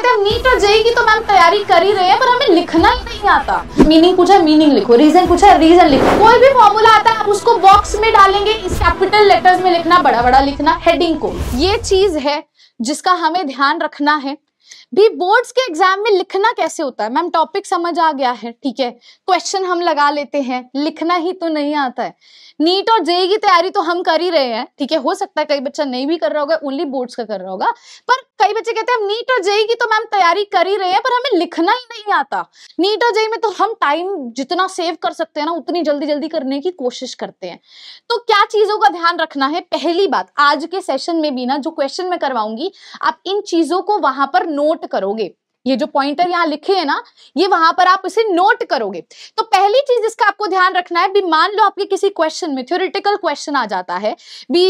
कहते हैं नीट और तो जेई की तो मैम तैयारी कर ही रहे हैं पर हमें लिखना ही नहीं आता मीनिंग पूछा मीनिंग लिखो रीजन पूछा रीजन लिखो कोई भी फॉर्मूला आता है आप उसको बॉक्स में डालेंगे इस कैपिटल लेटर्स में लिखना बड़ा बड़ा लिखना हेडिंग को ये चीज है जिसका हमें ध्यान रखना है भी बोर्ड्स के एग्जाम में लिखना कैसे होता है मैम टॉपिक समझ आ गया है ठीक है क्वेश्चन हम लगा लेते हैं लिखना ही तो नहीं आता है नीट और जेई की तैयारी तो हम कर ही रहे हैं ठीक है हो सकता है कई बच्चा नहीं भी कर रहा होगा ओनली बोर्ड्स का कर रहा होगा पर कई बच्चे कहते हैं हम नीट और जेई की तो मैम तैयारी कर ही रहे हैं पर हमें लिखना ही नहीं आता नीट और जेई में तो हम टाइम जितना सेव कर सकते हैं ना उतनी जल्दी जल्दी करने की कोशिश करते हैं तो क्या चीजों का ध्यान रखना है पहली बात आज के सेशन में भी ना जो क्वेश्चन में करवाऊंगी आप इन चीजों को वहां पर नोट करोगे ये जो पॉइंटर यहाँ लिखे है ना ये वहां पर आप इसे नोट करोगे तो पहली चीज जिसका आपको ध्यान रखना है भी मान लो आपके किसी क्वेश्चन में थ्योरिटिकल क्वेश्चन आ जाता है भी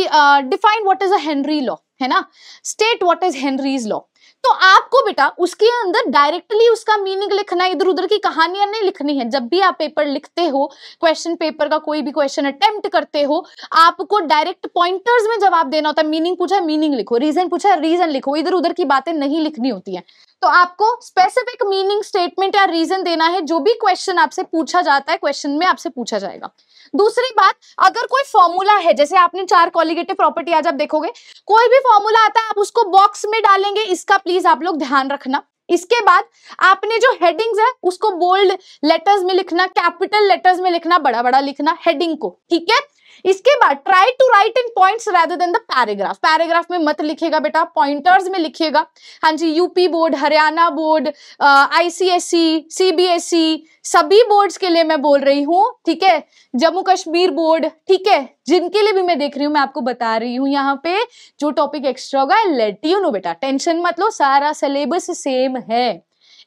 define what is a Henry law है ना state what is Henry's law तो आपको बेटा उसके अंदर डायरेक्टली उसका मीनिंग लिखना इधर उधर की कहानियां नहीं लिखनी है जब भी आप पेपर लिखते हो क्वेश्चन पेपर का कोई भी क्वेश्चन अटेम्प्ट करते हो आपको डायरेक्ट पॉइंटर्स में जवाब देना होता है मीनिंग पूछा मीनिंग लिखो रीजन पूछा रीजन लिखो इधर उधर की बातें नहीं लिखनी होती है तो आपको स्पेसिफिक मीनिंग स्टेटमेंट या रीजन देना है जो भी क्वेश्चन आपसे पूछा जाता है क्वेश्चन में आपसे पूछा जाएगा दूसरी बात अगर कोई फॉर्मूला है जैसे आपने चार कॉलिगेटिव प्रॉपर्टी आज आप देखोगे कोई भी फॉर्मूला आता है आप उसको बॉक्स में डालेंगे इसका प्लीज आप लोग ध्यान रखना इसके बाद आपने जो हेडिंग्स है उसको बोल्ड लेटर्स में लिखना कैपिटल लेटर्स में लिखना बड़ा बड़ा लिखना हेडिंग को ठीक है इसके बाद try to write in point rather than the paragraph paragraph में मत लिखेगा बेटा पॉइंटर्स में लिखिएगा हाँ जी UP board Haryana board ICSE CBSE सभी बोर्ड्स के लिए मैं बोल रही हूँ ठीक है जम्मू कश्मीर बोर्ड ठीक है जिनके लिए भी मैं देख रही हूँ मैं आपको बता रही हूँ यहाँ पे जो टॉपिक एक्स्ट्रा होगा लेट यू नो बेटा टेंशन मत लो सारा सिलेबस सेम है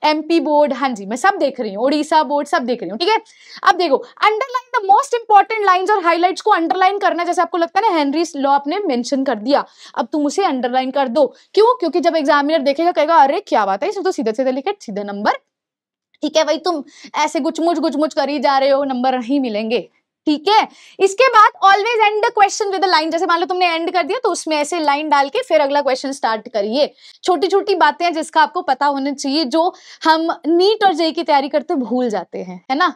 एमपी बोर्ड हाँ जी मैं सब देख रही हूँ उड़ीसा बोर्ड सब देख रही हूँ ठीक है अब देखो underline the most important line और हाईलाइट को अंडरलाइन करना जैसे आपको लगता है ना हेनरी लॉ आपने मैंशन कर दिया अब तुम उसे अंडरलाइन कर दो क्यों क्योंकि जब एग्जामिनर देखेगा कहेगा अरे क्या बात है इसमें तो सीधे सीधे लिखे सीधे नंबर ठीक है भाई तुम ऐसे गुचमुच गुचमुच कर ही जा रहे हो नंबर नहीं मिलेंगे ठीक है इसके बाद always end the question with line जैसे मान लो तुमने एंड कर दिया तो उसमें ऐसे लाइन डाल के फिर अगला क्वेश्चन स्टार्ट करिए छोटी छोटी बातें हैं जिसका आपको पता होना चाहिए जो हम नीट और जय की तैयारी करते भूल जाते हैं है ना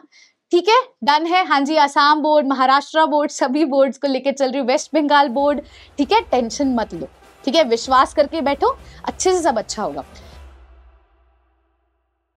ठीक है डन है हाँ जी आसाम बोर्ड महाराष्ट्र बोर्ड सभी बोर्ड्स को लेकर चल रही वेस्ट बंगाल बोर्ड ठीक है टेंशन मत लो ठीक है विश्वास करके बैठो अच्छे से सब अच्छा होगा